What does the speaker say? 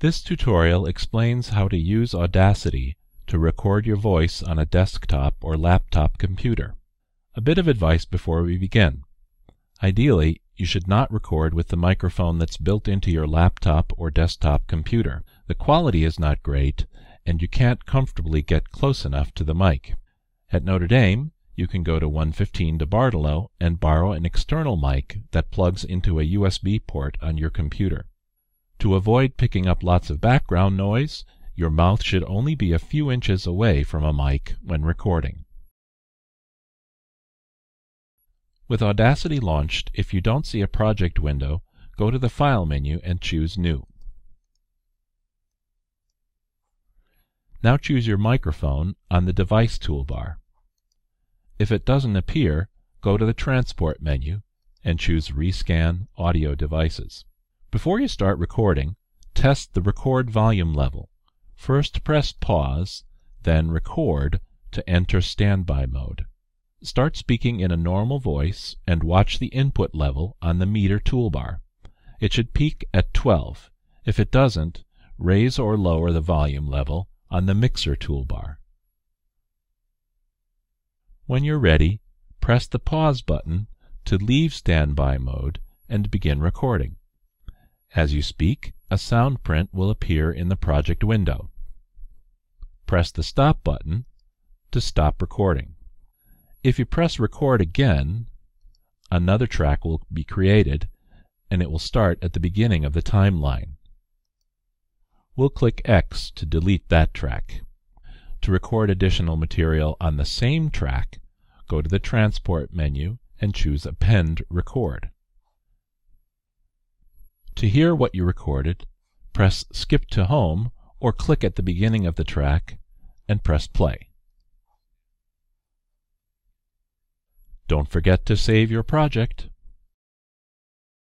This tutorial explains how to use Audacity to record your voice on a desktop or laptop computer. A bit of advice before we begin. Ideally, you should not record with the microphone that's built into your laptop or desktop computer. The quality is not great, and you can't comfortably get close enough to the mic. At Notre Dame, you can go to 115 de Bartolo and borrow an external mic that plugs into a USB port on your computer. To avoid picking up lots of background noise, your mouth should only be a few inches away from a mic when recording. With Audacity launched, if you don't see a project window, go to the File menu and choose New. Now choose your microphone on the Device toolbar. If it doesn't appear, go to the Transport menu and choose Rescan Audio Devices. Before you start recording, test the record volume level. First press pause, then record to enter standby mode. Start speaking in a normal voice and watch the input level on the meter toolbar. It should peak at 12. If it doesn't, raise or lower the volume level on the mixer toolbar. When you're ready, press the pause button to leave standby mode and begin recording. As you speak, a sound print will appear in the project window. Press the Stop button to stop recording. If you press Record again, another track will be created and it will start at the beginning of the timeline. We'll click X to delete that track. To record additional material on the same track, go to the Transport menu and choose Append Record. To hear what you recorded, press Skip to Home or click at the beginning of the track and press play. Don't forget to save your project.